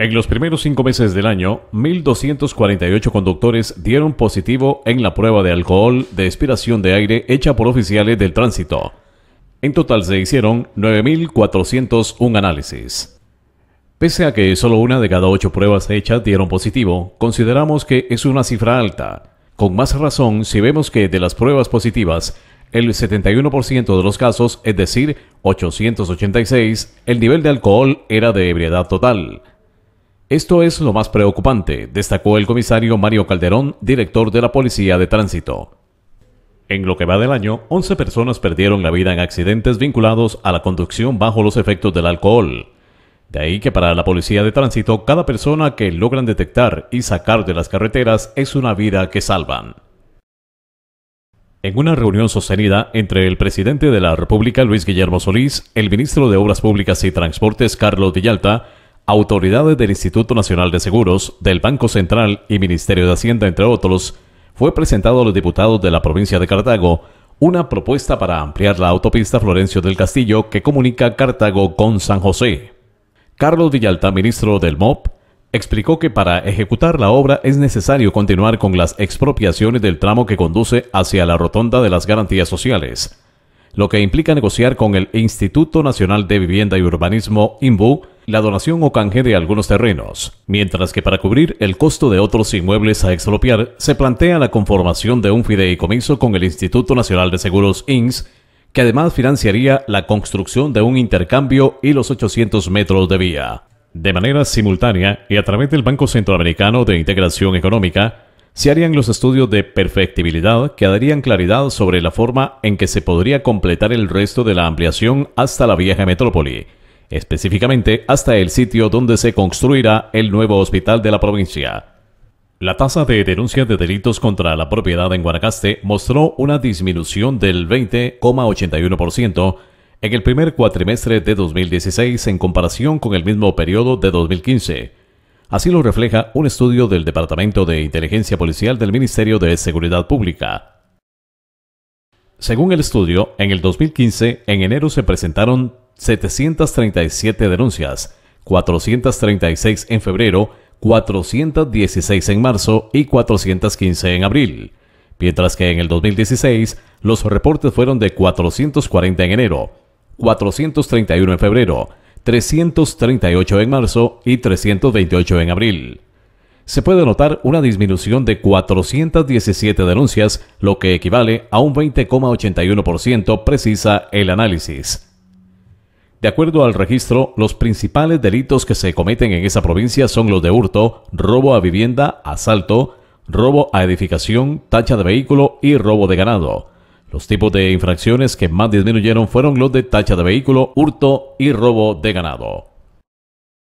En los primeros cinco meses del año, 1.248 conductores dieron positivo en la prueba de alcohol de expiración de aire hecha por oficiales del tránsito. En total se hicieron 9.401 análisis. Pese a que solo una de cada ocho pruebas hechas dieron positivo, consideramos que es una cifra alta. Con más razón si vemos que de las pruebas positivas, el 71% de los casos, es decir, 886, el nivel de alcohol era de ebriedad total esto es lo más preocupante, destacó el comisario Mario Calderón, director de la Policía de Tránsito. En lo que va del año, 11 personas perdieron la vida en accidentes vinculados a la conducción bajo los efectos del alcohol. De ahí que para la Policía de Tránsito, cada persona que logran detectar y sacar de las carreteras es una vida que salvan. En una reunión sostenida entre el presidente de la República, Luis Guillermo Solís, el ministro de Obras Públicas y Transportes, Carlos Villalta, autoridades del Instituto Nacional de Seguros, del Banco Central y Ministerio de Hacienda, entre otros, fue presentado a los diputados de la provincia de Cartago una propuesta para ampliar la autopista Florencio del Castillo que comunica Cartago con San José. Carlos Villalta, ministro del MOP, explicó que para ejecutar la obra es necesario continuar con las expropiaciones del tramo que conduce hacia la rotonda de las garantías sociales lo que implica negociar con el Instituto Nacional de Vivienda y Urbanismo, INBU, la donación o canje de algunos terrenos, mientras que para cubrir el costo de otros inmuebles a expropiar, se plantea la conformación de un fideicomiso con el Instituto Nacional de Seguros, INS, que además financiaría la construcción de un intercambio y los 800 metros de vía. De manera simultánea y a través del Banco Centroamericano de Integración Económica, se harían los estudios de perfectibilidad que darían claridad sobre la forma en que se podría completar el resto de la ampliación hasta la vieja metrópoli, específicamente hasta el sitio donde se construirá el nuevo hospital de la provincia. La tasa de denuncia de delitos contra la propiedad en Guanacaste mostró una disminución del 20,81% en el primer cuatrimestre de 2016 en comparación con el mismo periodo de 2015 Así lo refleja un estudio del Departamento de Inteligencia Policial del Ministerio de Seguridad Pública. Según el estudio, en el 2015, en enero se presentaron 737 denuncias, 436 en febrero, 416 en marzo y 415 en abril, mientras que en el 2016 los reportes fueron de 440 en enero, 431 en febrero, 338 en marzo y 328 en abril. Se puede notar una disminución de 417 denuncias, lo que equivale a un 20,81%, precisa el análisis. De acuerdo al registro, los principales delitos que se cometen en esa provincia son los de hurto, robo a vivienda, asalto, robo a edificación, tacha de vehículo y robo de ganado. Los tipos de infracciones que más disminuyeron fueron los de tacha de vehículo, hurto y robo de ganado.